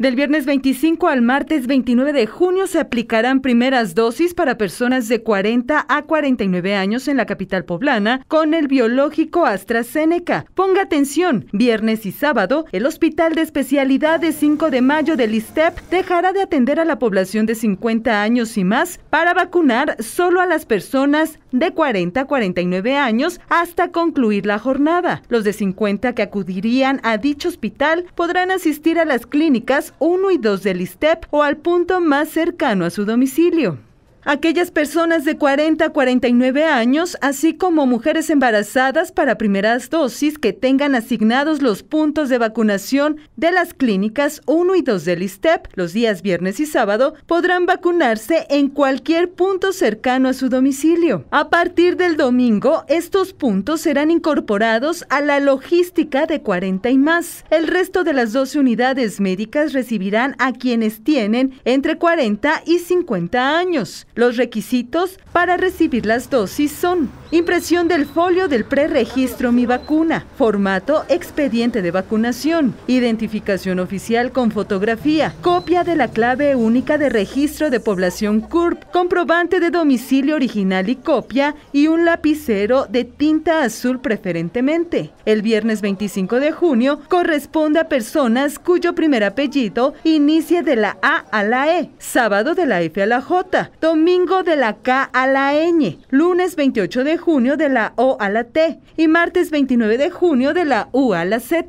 Del viernes 25 al martes 29 de junio se aplicarán primeras dosis para personas de 40 a 49 años en la capital poblana con el biológico AstraZeneca. Ponga atención, viernes y sábado el Hospital de especialidad de 5 de Mayo del ISTEP dejará de atender a la población de 50 años y más para vacunar solo a las personas de 40 a 49 años hasta concluir la jornada. Los de 50 que acudirían a dicho hospital podrán asistir a las clínicas 1 y 2 del ISTEP o al punto más cercano a su domicilio aquellas personas de 40 a 49 años, así como mujeres embarazadas para primeras dosis que tengan asignados los puntos de vacunación de las clínicas 1 y 2 del ISTEP los días viernes y sábado, podrán vacunarse en cualquier punto cercano a su domicilio. A partir del domingo, estos puntos serán incorporados a la logística de 40 y más. El resto de las 12 unidades médicas recibirán a quienes tienen entre 40 y 50 años. Los requisitos para recibir las dosis son impresión del folio del preregistro Mi Vacuna, formato expediente de vacunación, identificación oficial con fotografía, copia de la clave única de registro de población CURP, comprobante de domicilio original y copia y un lapicero de tinta azul preferentemente. El viernes 25 de junio corresponde a personas cuyo primer apellido inicie de la A a la E, sábado de la F a la J, domingo de la K a la N, lunes 28 de junio de la O a la T y martes 29 de junio de la U a la Z.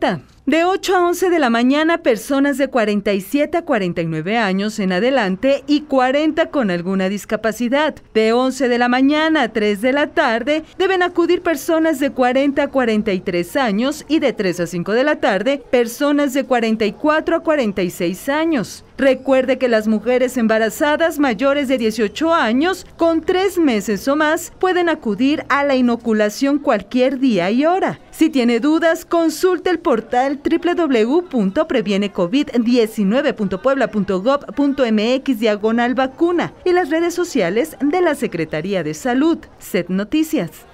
De 8 a 11 de la mañana, personas de 47 a 49 años en adelante y 40 con alguna discapacidad. De 11 de la mañana a 3 de la tarde deben acudir personas de 40 a 43 años y de 3 a 5 de la tarde personas de 44 a 46 años. Recuerde que las mujeres embarazadas mayores de 18 años con 3 meses o más pueden acudir a la inoculación cualquier día y hora. Si tiene dudas, consulte el portal www.previenecovid19.puebla.gov.mx diagonal vacuna y las redes sociales de la Secretaría de Salud. SED Noticias.